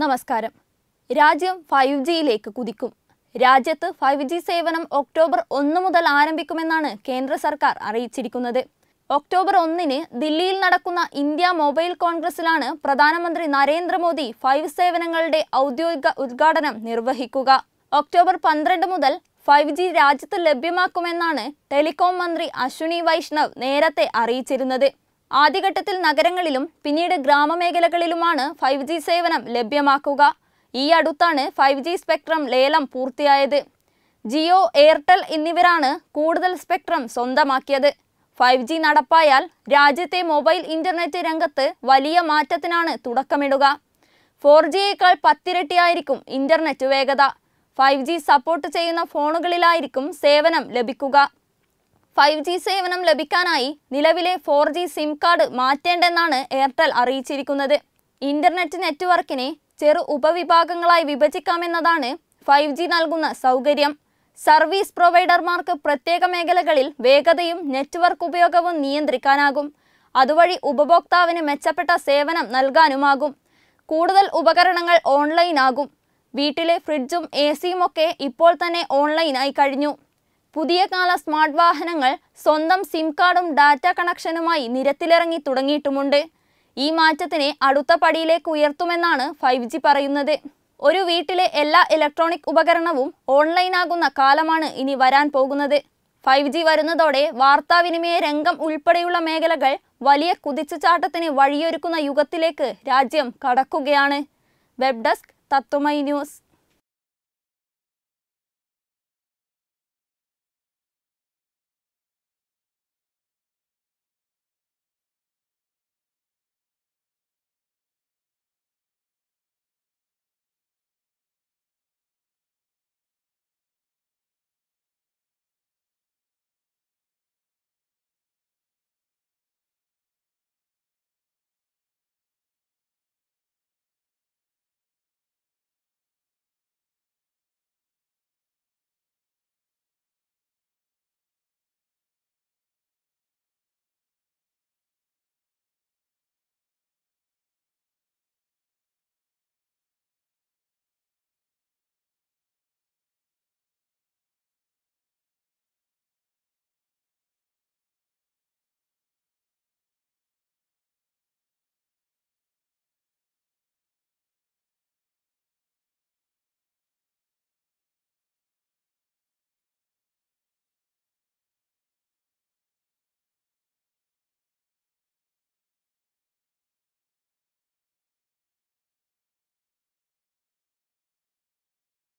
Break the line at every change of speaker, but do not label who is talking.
നമസ്കാരം രാജ്യം ഫൈവ് ജിയിലേക്ക് കുതിക്കും രാജ്യത്ത് ഫൈവ് ജി സേവനം ഒക്ടോബർ ഒന്ന് മുതൽ ആരംഭിക്കുമെന്നാണ് കേന്ദ്ര സർക്കാർ അറിയിച്ചിരിക്കുന്നത് ഒക്ടോബർ ഒന്നിന് ദില്ലിയിൽ നടക്കുന്ന ഇന്ത്യ മൊബൈൽ കോൺഗ്രസിലാണ് പ്രധാനമന്ത്രി നരേന്ദ്രമോദി ഫൈവ് സേവനങ്ങളുടെ ഔദ്യോഗിക ഉദ്ഘാടനം നിർവഹിക്കുക ഒക്ടോബർ പന്ത്രണ്ട് മുതൽ ഫൈവ് ജി രാജ്യത്ത് ലഭ്യമാക്കുമെന്നാണ് ടെലികോം മന്ത്രി അശ്വിനി വൈഷ്ണവ് നേരത്തെ അറിയിച്ചിരുന്നത് ആദ്യഘട്ടത്തിൽ നഗരങ്ങളിലും പിന്നീട് ഗ്രാമമേഖലകളിലുമാണ് ഫൈവ് ജി സേവനം ലഭ്യമാക്കുക ഈ അടുത്താണ് ഫൈവ് ജി സ്പെക്ട്രം ലേലം പൂർത്തിയായത് ജിയോ എയർടെൽ എന്നിവരാണ് കൂടുതൽ സ്പെക്ട്രം സ്വന്തമാക്കിയത് ഫൈവ് ജി നടപ്പായാൽ രാജ്യത്തെ മൊബൈൽ ഇന്റർനെറ്റ് രംഗത്ത് വലിയ മാറ്റത്തിനാണ് തുടക്കമിടുക ഫോർ ജിയേക്കാൾ പത്തിരട്ടിയായിരിക്കും ഇന്റർനെറ്റ് വേഗത ഫൈവ് സപ്പോർട്ട് ചെയ്യുന്ന ഫോണുകളിലായിരിക്കും സേവനം ലഭിക്കുക ഫൈവ് ജി സേവനം ലഭിക്കാനായി നിലവിലെ ഫോർ ജി സിം കാർഡ് മാറ്റേണ്ടെന്നാണ് എയർടെൽ അറിയിച്ചിരിക്കുന്നത് ഇന്റർനെറ്റ് നെറ്റ്വർക്കിനെ ചെറു ഉപവിഭാഗങ്ങളായി വിഭജിക്കാമെന്നതാണ് ഫൈവ് ജി നൽകുന്ന സൗകര്യം സർവീസ് പ്രൊവൈഡർമാർക്ക് പ്രത്യേക മേഖലകളിൽ വേഗതയും നെറ്റ്വർക്ക് ഉപയോഗവും നിയന്ത്രിക്കാനാകും അതുവഴി ഉപഭോക്താവിന് മെച്ചപ്പെട്ട സേവനം നൽകാനുമാകും കൂടുതൽ ഉപകരണങ്ങൾ ഓൺലൈനാകും വീട്ടിലെ ഫ്രിഡ്ജും എ സിയുമൊക്കെ ഇപ്പോൾ തന്നെ ഓൺലൈനായി കഴിഞ്ഞു പുതിയ കാല സ്മാർട്ട് വാഹനങ്ങൾ സ്വന്തം സിം കാർഡും ഡാറ്റ കണക്ഷനുമായി നിരത്തിലിറങ്ങി തുടങ്ങിയിട്ടുമുണ്ട് ഈ മാറ്റത്തിനെ അടുത്ത പടിയിലേക്ക് ഉയർത്തുമെന്നാണ് ഫൈവ് ജി പറയുന്നത് ഒരു വീട്ടിലെ എല്ലാ ഇലക്ട്രോണിക് ഉപകരണവും ഓൺലൈനാകുന്ന കാലമാണ് ഇനി വരാൻ പോകുന്നത് ഫൈവ് ജി വരുന്നതോടെ വാർത്താവിനിമയ രംഗം ഉൾപ്പെടെയുള്ള മേഖലകൾ വലിയ കുതിച്ചുചാട്ടത്തിന് വഴിയൊരുക്കുന്ന യുഗത്തിലേക്ക് രാജ്യം കടക്കുകയാണ് വെബ് ഡെസ്ക് തത്വമൈ ന്യൂസ്